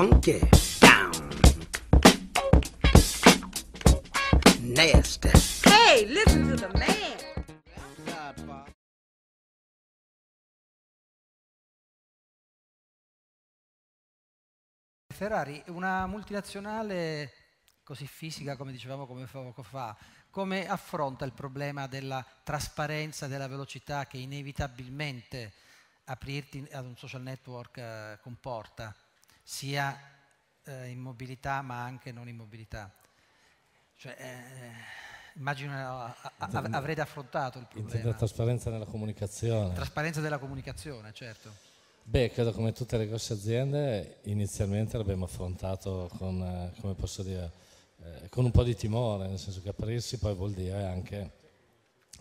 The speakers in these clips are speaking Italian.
funky down. Nasty. Hey, listen to the man. Ferrari, una multinazionale così fisica come dicevamo come poco fa, come affronta il problema della trasparenza, della velocità che inevitabilmente aprirti ad un social network eh, comporta? sia eh, in mobilità ma anche non in mobilità. Cioè, eh, immagino eh, a, a, avrete affrontato il problema. Intendo trasparenza nella comunicazione. Trasparenza della comunicazione, certo. Beh, credo come tutte le grosse aziende inizialmente l'abbiamo affrontato con, eh, come posso dire, eh, con un po' di timore, nel senso che aprirsi poi vuol dire anche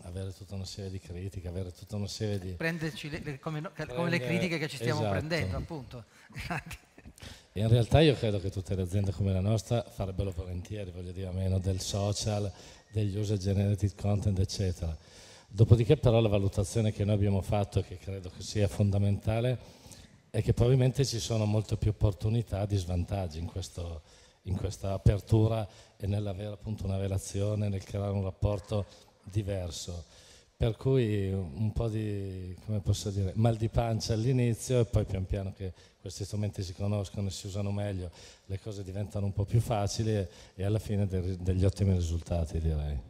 avere tutta una serie di critiche, avere tutta una serie di... Prenderci le, le, come, come le critiche che ci stiamo esatto. prendendo, appunto. In realtà io credo che tutte le aziende come la nostra farebbero volentieri, voglio dire, a meno del social, degli user generated content, eccetera. Dopodiché però la valutazione che noi abbiamo fatto, che credo che sia fondamentale, è che probabilmente ci sono molte più opportunità di svantaggi in, questo, in questa apertura e nell'avere appunto una relazione, nel creare un rapporto diverso. Per cui un po' di, come posso dire, mal di pancia all'inizio e poi pian piano che questi strumenti si conoscono e si usano meglio, le cose diventano un po' più facili e, e alla fine de, degli ottimi risultati direi.